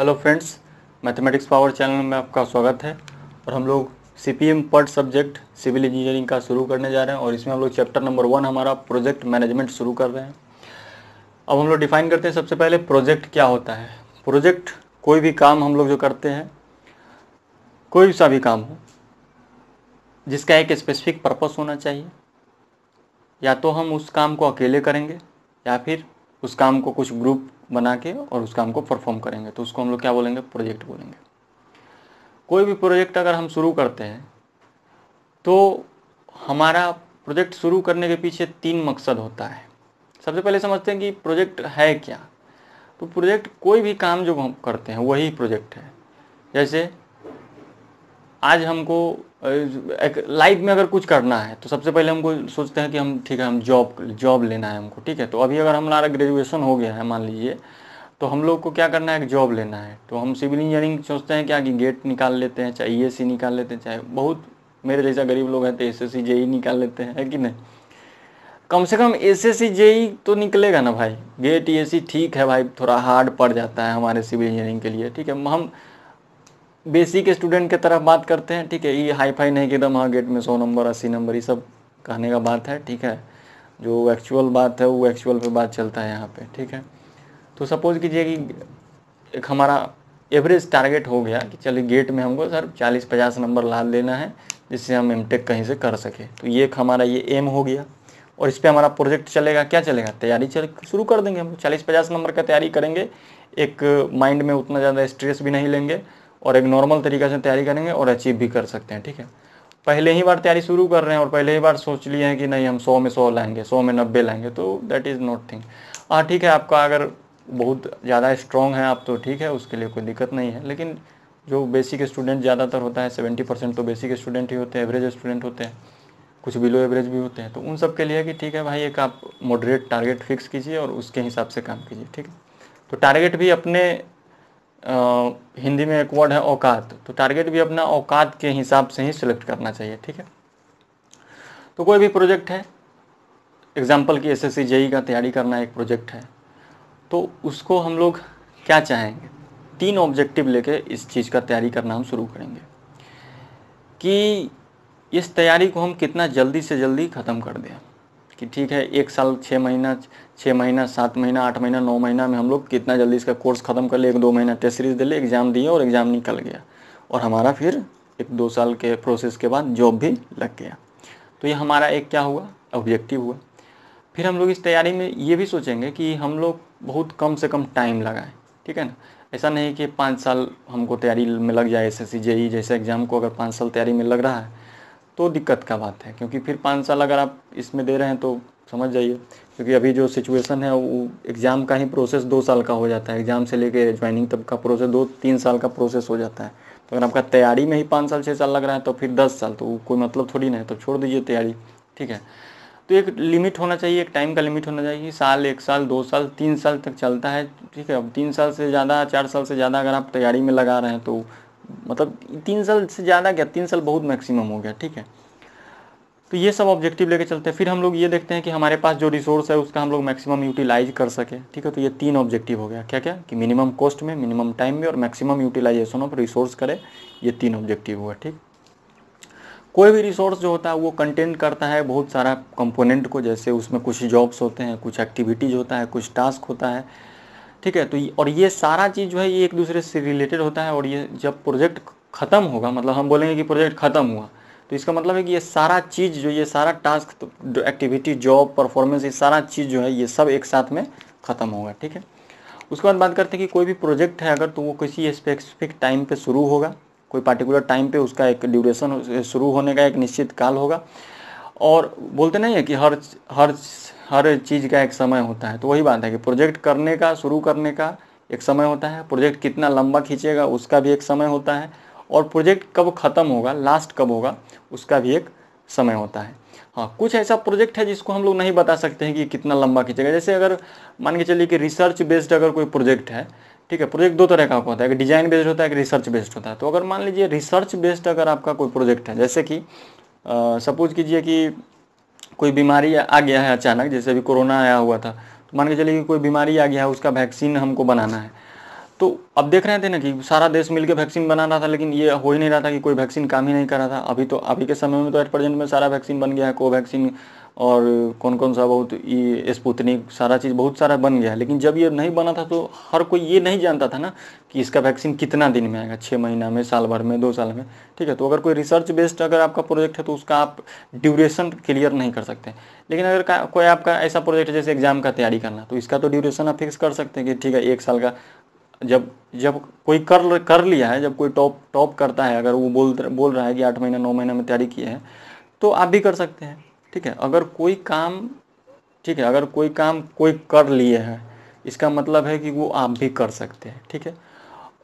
hello friends mathematics power channel में आपका स्वागत है और हम लोग C P M PERT subject civil engineering का शुरू करने जा रहे हैं और इसमें हम लोग चैप्टर नंबर वन हमारा प्रोजेक्ट मैनेजमेंट शुरू कर रहे हैं अब हम लोग डिफाइन करते हैं सबसे पहले प्रोजेक्ट क्या होता है प्रोजेक्ट कोई भी काम हम लोग जो करते हैं कोई सा भी काम हो जिसका एक स्पेसिफिक पर्पस होना चाहिए या तो हम उस काम को अकेले करेंगे या फिर उस काम को कुछ ग्रुप बना के और उस काम को परफॉर्म करेंगे तो उसको हम लोग क्या बोलेंगे प्रोजेक्ट बोलेंगे कोई भी प्रोजेक्ट अगर हम शुरू करते हैं तो हमारा प्रोजेक्ट शुरू करने के पीछे तीन मकसद होता है सबसे पहले समझते हैं कि प्रोजेक्ट है क्या तो प्रोजेक्ट कोई भी काम जो हम करते हैं वही प्रोजेक्ट है जैसे आज हमको एक लाइफ में अगर कुछ करना है तो सबसे पहले हमको सोचते हैं कि हम ठीक है हम जॉब जॉब लेना है हमको ठीक है तो अभी अगर हमारा ग्रेजुएशन हो गया है मान लीजिए तो हम लोग को क्या करना है एक जॉब लेना है तो हम सिविल इंजीनियरिंग सोचते हैं क्या कि गेट निकाल लेते हैं चाहे ई e निकाल लेते हैं चाहे बहुत मेरे जैसा गरीब लोग हैं तो एस एस जेई निकाल लेते हैं है कि नहीं कम से कम एस एस जेई तो निकलेगा ना भाई गेट ई e ठीक है भाई थोड़ा हार्ड पड़ जाता है हमारे सिविल इंजीनियरिंग के लिए ठीक है हम बेसिक स्टूडेंट के तरफ बात करते हैं ठीक है ये हाई फाई नहीं एकदम हाँ गेट में सौ नंबर अस्सी नंबर ये सब कहने का बात है ठीक है जो एक्चुअल बात है वो एक्चुअल पे बात चलता है यहाँ पे ठीक है तो सपोज़ कीजिए कि एक हमारा एवरेज टारगेट हो गया कि चलिए गेट में हमको सर चालीस पचास नंबर ला लेना है जिससे हम एम कहीं से कर सके तो ये हमारा ये एम हो गया और इस पर हमारा प्रोजेक्ट चलेगा क्या चलेगा तैयारी चल शुरू कर देंगे हम चालीस पचास नंबर का तैयारी करेंगे एक माइंड में उतना ज़्यादा स्ट्रेस भी नहीं लेंगे और एक नॉर्मल तरीके से तैयारी करेंगे और अचीव भी कर सकते हैं ठीक है पहले ही बार तैयारी शुरू कर रहे हैं और पहले ही बार सोच लिए हैं कि नहीं हम सौ में सौ लाएंगे सौ में नब्बे लाएंगे तो दैट इज़ नॉट थिंग हाँ ठीक है आपका अगर बहुत ज़्यादा स्ट्रॉन्ग है आप तो ठीक है उसके लिए कोई दिक्कत नहीं है लेकिन जो बेसिक स्टूडेंट ज़्यादातर होता है सेवेंटी परसेंट तो बेसिक स्टूडेंट ही होते हैं एवरेज स्टूडेंट होते हैं कुछ बिलो एवरेज भी होते हैं तो उन सब के लिए कि ठीक है भाई एक आप मॉडरेट टारगेट फिक्स कीजिए और उसके हिसाब से काम कीजिए ठीक है तो टारगेट भी अपने हिंदी में एक वर्ड है औकात तो टारगेट भी अपना औकात के हिसाब से ही सिलेक्ट करना चाहिए ठीक है तो कोई भी प्रोजेक्ट है एग्जाम्पल की एस एस जेई का तैयारी करना एक प्रोजेक्ट है तो उसको हम लोग क्या चाहेंगे तीन ऑब्जेक्टिव लेके इस चीज़ का तैयारी करना हम शुरू करेंगे कि इस तैयारी को हम कितना जल्दी से जल्दी ख़त्म कर दें कि ठीक है एक साल छः महीना छः महीना सात महीना आठ महीना नौ महीना में हम लोग कितना जल्दी इसका कोर्स ख़त्म कर लिए एक दो महीना टेस्ट सीरीज दे ले एग्ज़ाम दिए और एग्ज़ाम निकल गया और हमारा फिर एक दो साल के प्रोसेस के बाद जॉब भी लग गया तो ये हमारा एक क्या हुआ ऑब्जेक्टिव हुआ फिर हम लोग इस तैयारी में ये भी सोचेंगे कि हम लोग बहुत कम से कम टाइम लगाएं ठीक है ना ऐसा नहीं कि पाँच साल हमको तैयारी में लग जाए एस एस जेई जैसे एग्ज़ाम को अगर पाँच साल तैयारी में लग रहा है तो दिक्कत का बात है क्योंकि फिर पाँच साल अगर आप इसमें दे रहे हैं तो समझ जाइए क्योंकि अभी जो सिचुएशन है वो एग्ज़ाम का ही प्रोसेस दो साल का हो जाता है एग्ज़ाम से लेके ज्वाइनिंग तब का प्रोसेस दो तीन साल का प्रोसेस हो जाता है तो अगर आपका तैयारी में ही पाँच साल छः साल लग रहा है तो फिर दस साल तो कोई मतलब थोड़ी ना है तो छोड़ दीजिए तैयारी ठीक है तो एक लिमिट होना चाहिए एक टाइम का लिमिट होना चाहिए साल एक साल दो साल तीन साल तक चलता है ठीक है अब तीन साल से ज़्यादा चार साल से ज़्यादा अगर आप तैयारी में लगा रहे हैं तो मतलब तीन साल से ज़्यादा क्या तीन साल बहुत मैक्सिमम हो गया ठीक है तो ये सब ऑब्जेक्टिव लेके चलते हैं फिर हम लोग ये देखते हैं कि हमारे पास जो रिसोर्स है उसका हम लोग मैक्सिमम यूटिलाइज कर सके ठीक है तो ये तीन ऑब्जेक्टिव हो गया क्या क्या कि मिनिमम कॉस्ट में मिनिमम टाइम में और मैक्सिमम यूटिलाइजेशन ऑफ रिसोर्स करें ये तीन ऑब्जेक्टिव हुआ ठीक कोई भी रिसोर्स जो होता है वो कंटेंट करता है बहुत सारा कंपोनेंट को जैसे उसमें कुछ जॉब्स होते हैं कुछ एक्टिविटीज होता है कुछ टास्क होता है ठीक है तो और ये सारा चीज़ जो है ये एक दूसरे से रिलेटेड होता है और ये जब प्रोजेक्ट ख़त्म होगा मतलब हम बोलेंगे कि प्रोजेक्ट ख़त्म हुआ तो इसका मतलब है कि ये सारा चीज़ जो ये सारा टास्क तो, एक्टिविटी जॉब परफॉर्मेंस ये सारा चीज़ जो है ये सब एक साथ में ख़त्म होगा ठीक है उसके बाद बात करते हैं कि कोई भी प्रोजेक्ट है अगर तो वो किसी स्पेसिफिक टाइम पे शुरू होगा कोई पार्टिकुलर टाइम पे उसका एक ड्यूरेशन शुरू होने का एक निश्चित काल होगा और बोलते नहीं है कि हर हर हर चीज़ का एक समय होता है तो वही बात है कि प्रोजेक्ट करने का शुरू करने का एक समय होता है प्रोजेक्ट कितना लंबा खींचेगा उसका भी एक समय होता है और प्रोजेक्ट कब ख़त्म होगा लास्ट कब होगा उसका भी एक समय होता है हाँ कुछ ऐसा प्रोजेक्ट है जिसको हम लोग नहीं बता सकते हैं कि कितना लंबा खींचेगा जैसे अगर मान के चलिए कि रिसर्च बेस्ड अगर कोई प्रोजेक्ट है ठीक है प्रोजेक्ट दो तरह का होता है एक डिजाइन बेस्ड होता है एक रिसर्च बेस्ड होता है तो अगर मान लीजिए रिसर्च बेस्ड अगर आपका कोई प्रोजेक्ट है जैसे कि सपोज कीजिए कि कोई बीमारी आ गया है अचानक जैसे अभी कोरोना आया हुआ था तो मान के चलिए कि कोई बीमारी आ गया है उसका वैक्सीन हमको बनाना है तो अब देख रहे थे ना कि सारा देश मिलकर वैक्सीन बना रहा था लेकिन ये हो ही नहीं रहा था कि कोई वैक्सीन काम ही नहीं कर रहा था अभी तो अभी के समय में तो एट प्रेजेंट में सारा वैक्सीन बन गया है कोवैक्सीन और कौन कौन सा बहुत ये स्पुतनिक सारा चीज़ बहुत सारा बन गया है लेकिन जब ये नहीं बना था तो हर कोई ये नहीं जानता था ना कि इसका वैक्सीन कितना दिन में आएगा छः महीना में साल भर में दो साल में ठीक है तो अगर कोई रिसर्च बेस्ड अगर आपका प्रोजेक्ट है तो उसका आप ड्यूरेशन क्लियर नहीं कर सकते लेकिन अगर कोई आपका ऐसा प्रोजेक्ट है जैसे एग्जाम का तैयारी करना तो इसका तो ड्यूरेशन आप फिक्स कर सकते हैं कि ठीक है एक साल का जब जब कोई कर कर लिया है जब कोई टॉप टॉप करता है अगर वो बोल बोल रहा है कि आठ महीना नौ महीने में तैयारी की है तो आप भी कर सकते हैं ठीक है अगर कोई काम ठीक है अगर कोई काम कोई कर लिए है इसका मतलब है कि वो आप भी कर सकते हैं ठीक है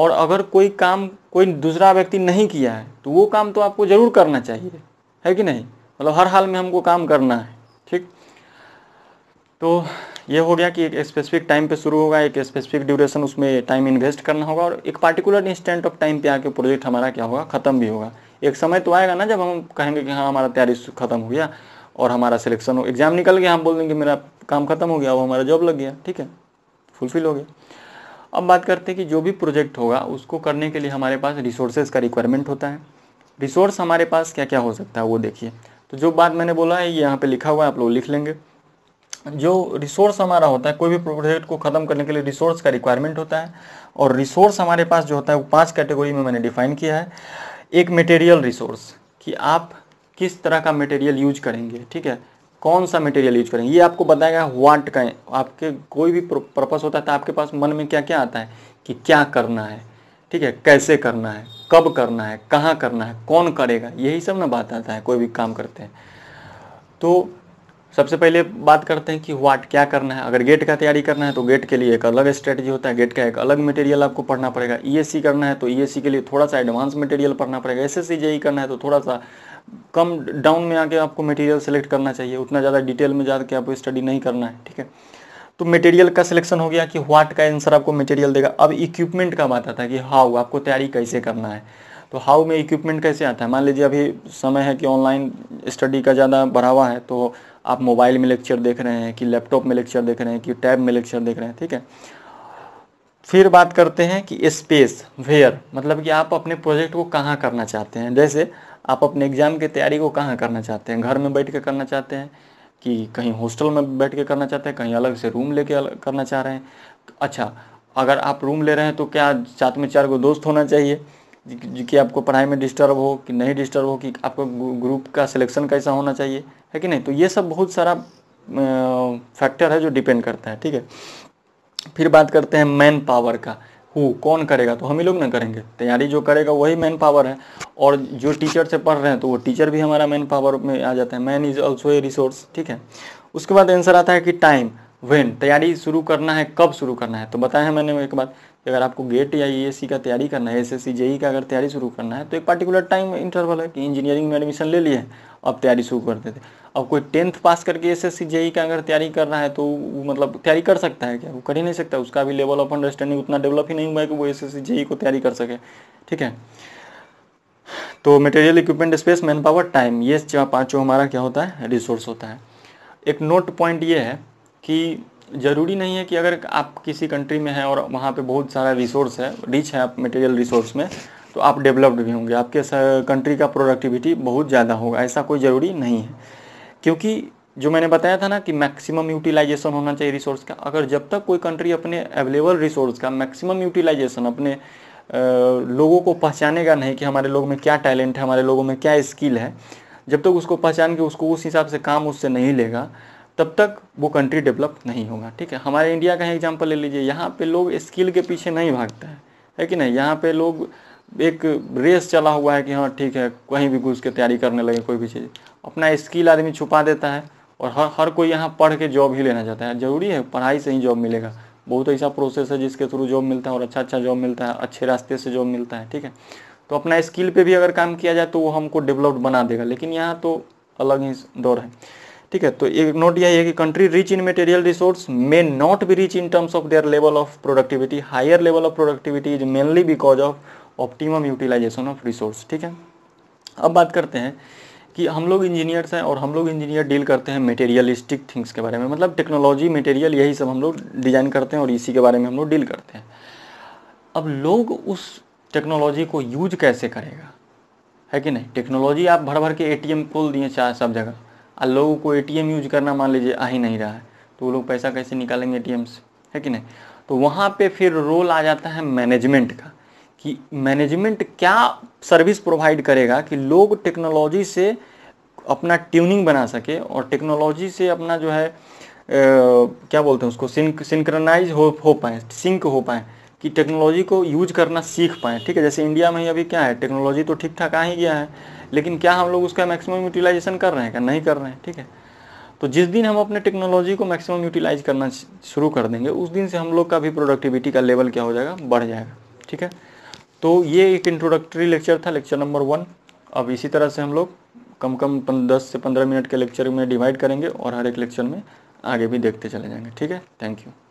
और अगर कोई काम कोई दूसरा व्यक्ति नहीं किया है तो वो काम तो आपको ज़रूर करना चाहिए है कि नहीं मतलब हर हाल में हमको काम करना है ठीक तो ये हो गया कि एक स्पेसिफिक टाइम पे शुरू होगा एक स्पेसिफिक ड्यूरेशन उसमें टाइम इन्वेस्ट करना होगा और एक पार्टिकुलर इंस्टेंट ऑफ टाइम पे आके प्रोजेक्ट हमारा क्या होगा ख़त्म भी होगा एक समय तो आएगा ना जब हम कहेंगे कि हाँ हमारा तैयारी ख़त्म हो गया और हमारा सिलेक्शन हो एग्ज़ाम निकल गया हम बोल देंगे मेरा काम ख़त्म हो गया वो हमारा जॉब लग गया ठीक है फुलफिल हो गया अब बात करते हैं कि जो भी प्रोजेक्ट होगा उसको करने के लिए हमारे पास रिसोर्सेज का रिक्वायरमेंट होता है रिसोर्स हमारे पास क्या क्या हो सकता है वो देखिए तो जो बात मैंने बोला है ये यहाँ पे लिखा हुआ है आप लोग लिख लेंगे जो रिसोर्स हमारा होता है कोई भी प्रोजेक्ट को ख़त्म करने के लिए रिसोर्स का रिक्वायरमेंट होता है और रिसोर्स हमारे पास जो होता है वो पांच कैटेगरी में मैंने डिफाइन किया है एक मटेरियल रिसोर्स कि आप किस तरह का मटेरियल यूज करेंगे ठीक है कौन सा मटेरियल यूज करेंगे ये आपको बताएगा वाट का आपके कोई भी पर्पस होता है तो आपके पास मन में क्या क्या आता है कि क्या करना है ठीक है कैसे करना है कब करना है कहाँ करना है कौन करेगा यही सब ना बात आता है कोई भी काम करते हैं तो सबसे पहले बात करते हैं कि व्हाट क्या करना है अगर गेट का तैयारी करना है तो गेट के लिए एक अलग स्ट्रेटजी होता है गेट का एक अलग मटेरियल आपको पढ़ना पड़ेगा ई e करना है तो ई e के लिए थोड़ा सा एडवांस मटेरियल पढ़ना पड़ेगा एस एस e करना है तो थोड़ा सा कम डाउन में आके आपको मटेरियल सेलेक्ट करना चाहिए उतना ज़्यादा डिटेल में जा आपको स्टडी नहीं करना है ठीक है तो मटेरियल का सिलेक्शन हो गया कि व्हाट का आंसर आपको मटेरियल देगा अब इक्विपमेंट का बात आता है कि हाउ आपको तैयारी कैसे करना है तो हाउ में इक्विपमेंट कैसे आता है मान लीजिए अभी समय है कि ऑनलाइन स्टडी का ज़्यादा बढ़ावा है तो आप मोबाइल में लेक्चर देख रहे हैं कि लैपटॉप में लेक्चर देख रहे हैं कि टैब में लेक्चर देख रहे हैं ठीक है फिर बात करते हैं कि स्पेस वेयर मतलब कि आप अपने प्रोजेक्ट को कहाँ करना चाहते हैं जैसे आप अपने एग्ज़ाम की तैयारी को कहाँ करना चाहते हैं घर में बैठ के करना चाहते हैं कि कहीं हॉस्टल में बैठ के करना चाहते हैं कहीं अलग से रूम लेके करना चाह रहे हैं अच्छा अगर आप रूम ले रहे हैं तो क्या साथ में चार को दोस्त होना चाहिए कि आपको पढ़ाई में डिस्टर्ब हो कि नहीं डिस्टर्ब हो कि आपको ग्रुप का सिलेक्शन कैसा होना चाहिए है कि नहीं तो ये सब बहुत सारा फैक्टर है जो डिपेंड करता है ठीक है फिर बात करते हैं मैन पावर का हु कौन करेगा तो हम ही लोग ना करेंगे तैयारी जो करेगा वही मैन पावर है और जो टीचर से पढ़ रहे हैं तो वो टीचर भी हमारा मैन पावर में आ जाता है man is also a resource ठीक है उसके बाद आंसर आता है कि टाइम वेन तैयारी शुरू करना है कब शुरू करना है तो बताया मैंने एक बात कि अगर आपको गेट या ई e एस का तैयारी करना है एस सी जेई का अगर तैयारी शुरू करना है तो एक पर्टिकुलर टाइम इंटरवल है कि इंजीनियरिंग में एडमिशन ले लिए अब तैयारी शुरू कर देते अब कोई टेंथ पास करके एस एस जेई का अगर तैयारी कर रहा है तो वो मतलब तैयारी कर सकता है क्या वो कर ही नहीं सकता उसका भी लेवल ऑफ अंडरस्टैंडिंग उतना डेवलप ही नहीं हुआ है कि वो एस एस जेई को तैयारी कर सके ठीक है तो material equipment space manpower time ये पाँचों हमारा क्या होता है रिसोर्स होता है एक नोट पॉइंट ये है कि ज़रूरी नहीं है कि अगर आप किसी कंट्री में हैं और वहाँ पे बहुत सारा रिसोर्स है रिच है आप मटेरियल रिसोर्स में तो आप डेवलप्ड भी होंगे आपके कंट्री का प्रोडक्टिविटी बहुत ज़्यादा होगा ऐसा कोई ज़रूरी नहीं है क्योंकि जो मैंने बताया था ना कि मैक्सिमम यूटिलाइजेशन होना चाहिए रिसोर्स का अगर जब तक कोई कंट्री अपने अवेलेबल रिसोर्स का मैक्सिमम यूटिलाइजेशन अपने लोगों को पहचानेगा नहीं कि हमारे लोग में क्या टैलेंट है हमारे लोगों में क्या स्किल है जब तक उसको पहचान के उसको उस हिसाब से काम उससे नहीं लेगा तब तक वो कंट्री डेवलप नहीं होगा ठीक है हमारे इंडिया का एग्जाम्पल ले लीजिए यहाँ पे लोग स्किल के पीछे नहीं भागते हैं है कि नहीं यहाँ पे लोग एक रेस चला हुआ है कि हाँ ठीक है कहीं भी घुस के तैयारी करने लगे कोई भी चीज़ अपना स्किल आदमी छुपा देता है और हर हर कोई यहाँ पढ़ के जॉब ही लेना चाहता है ज़रूरी है पढ़ाई से ही जॉब मिलेगा बहुत ऐसा प्रोसेस है जिसके थ्रू जॉब मिलता है और अच्छा अच्छा जॉब मिलता है अच्छे रास्ते से जॉब मिलता है ठीक है तो अपना स्किल पे भी अगर काम किया जाए तो वो हमको डेवलप्ड बना देगा लेकिन यहाँ तो अलग ही दौर है ठीक है तो एक नोट यह है कि country rich in material resource may not be rich in terms of their level of productivity higher level of productivity is mainly because of optimum utilization of resource ठीक है अब बात करते हैं कि हम लोग इंजीनियर्स हैं और हम लोग इंजीनियर डील करते हैं मटेरियलिस्टिक थिंग्स के बारे में मतलब टेक्नोलॉजी मटेरियल यही सब हम लोग डिज़ाइन करते हैं और इसी के बारे में हम लोग डील करते हैं अब लोग उस टेक्नोलॉजी को यूज कैसे करेगा है कि नहीं टेक्नोलॉजी आप भर भर के ए टी एम खोल दिए चाहे सब जगह और लोगों को एटीएम यूज करना मान लीजिए आ ही नहीं रहा है तो वो लोग पैसा कैसे निकालेंगे ए से है कि नहीं तो वहाँ पे फिर रोल आ जाता है मैनेजमेंट का कि मैनेजमेंट क्या सर्विस प्रोवाइड करेगा कि लोग टेक्नोलॉजी से अपना ट्यूनिंग बना सके और टेक्नोलॉजी से अपना जो है ए, क्या बोलते हैं उसको सिंक सिंक्रनाइज हो हो पाए सिंक हो पाए कि टेक्नोलॉजी को यूज करना सीख पाएँ ठीक है जैसे इंडिया में ही अभी क्या है टेक्नोलॉजी तो ठीक ठाक आ ही गया है लेकिन क्या हम लोग उसका मैक्सिमम यूटिलाइजेशन कर रहे हैं क्या नहीं कर रहे हैं ठीक है तो जिस दिन हम अपने टेक्नोलॉजी को मैक्सिमम यूटिलाइज करना शुरू कर देंगे उस दिन से हम लोग का भी प्रोडक्टिविटी का लेवल क्या हो जाएगा बढ़ जाएगा ठीक है तो ये एक इंट्रोडक्टरी लेक्चर था लेक्चर नंबर वन अब इसी तरह से हम लोग कम कम दस से पंद्रह मिनट के लेक्चर में डिवाइड करेंगे और हर एक लेक्चर में आगे भी देखते चले जाएंगे ठीक है थैंक यू